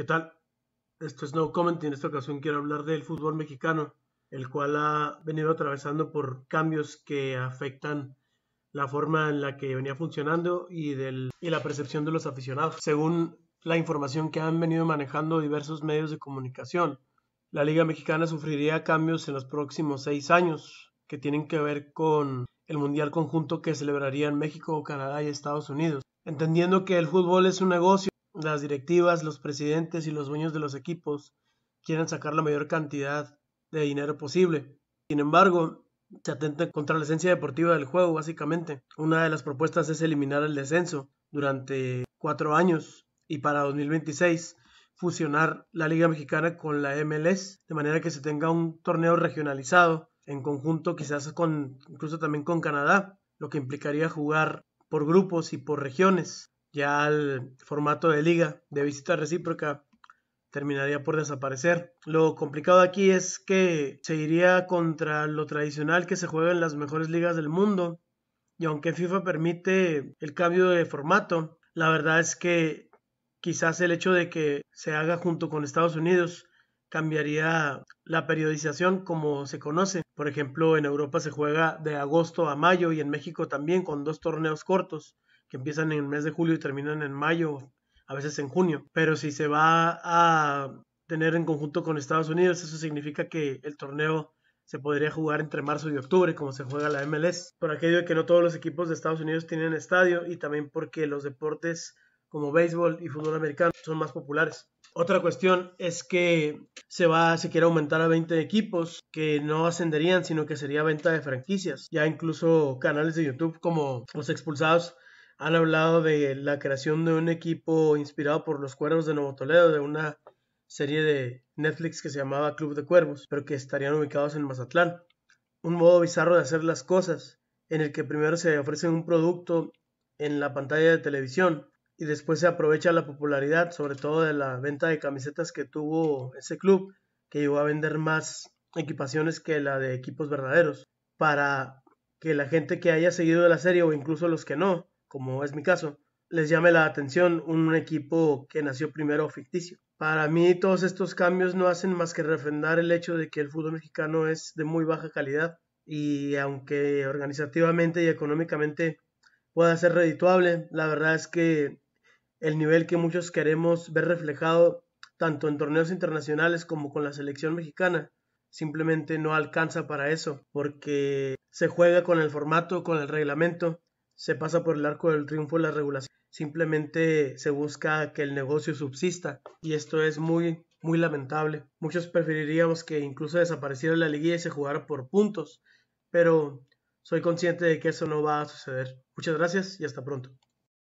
¿Qué tal? Esto es No Comment y en esta ocasión quiero hablar del fútbol mexicano, el cual ha venido atravesando por cambios que afectan la forma en la que venía funcionando y, la percepción de los aficionados. Según la información que han venido manejando diversos medios de comunicación, la Liga Mexicana sufriría cambios en los próximos seis años que tienen que ver con el Mundial conjunto que celebraría en México, Canadá y Estados Unidos. Entendiendo que el fútbol es un negocio, las directivas, los presidentes y los dueños de los equipos quieren sacar la mayor cantidad de dinero posible. Sin embargo, se atenta contra la esencia deportiva del juego, básicamente. Una de las propuestas es eliminar el descenso durante cuatro años y para 2026 fusionar la Liga Mexicana con la MLS, de manera que se tenga un torneo regionalizado en conjunto quizás con incluso también con Canadá, lo que implicaría jugar por grupos y por regiones ya el formato de liga de visita recíproca terminaría por desaparecer. Lo complicado aquí es que se iría contra lo tradicional que se juega en las mejores ligas del mundo. Y aunque FIFA permite el cambio de formato, la verdad es que quizás el hecho de que se haga junto con Estados Unidos cambiaría la periodización como se conoce. Por ejemplo, en Europa se juega de agosto a mayo y en México también con dos torneos cortos que empiezan en el mes de julio y terminan en mayo, a veces en junio. Pero si se va a tener en conjunto con Estados Unidos, eso significa que el torneo se podría jugar entre marzo y octubre, como se juega la MLS. Por aquello de que no todos los equipos de Estados Unidos tienen estadio y también porque los deportes como béisbol y fútbol americano son más populares. Otra cuestión es que se va, si quiere aumentar a 20 equipos que no ascenderían, sino que sería venta de franquicias. Ya incluso canales de YouTube como Los Expulsados han hablado de la creación de un equipo inspirado por los cuervos de Nuevo Toledo, de una serie de Netflix que se llamaba Club de Cuervos, pero que estarían ubicados en Mazatlán. Un modo bizarro de hacer las cosas, en el que primero se ofrece un producto en la pantalla de televisión y después se aprovecha la popularidad, sobre todo de la venta de camisetas que tuvo ese club, que llegó a vender más equipaciones que la de equipos verdaderos, para que la gente que haya seguido la serie o incluso los que no, como es mi caso, les llame la atención un equipo que nació primero ficticio. Para mí todos estos cambios no hacen más que refrendar el hecho de que el fútbol mexicano es de muy baja calidad y aunque organizativamente y económicamente pueda ser redituable, la verdad es que el nivel que muchos queremos ver reflejado tanto en torneos internacionales como con la selección mexicana simplemente no alcanza para eso porque se juega con el formato, con el reglamento se pasa por el arco del triunfo la regulación. Simplemente se busca que el negocio subsista y esto es muy, muy lamentable. Muchos preferiríamos que incluso desapareciera la liguilla y se jugara por puntos, pero soy consciente de que eso no va a suceder. Muchas gracias y hasta pronto.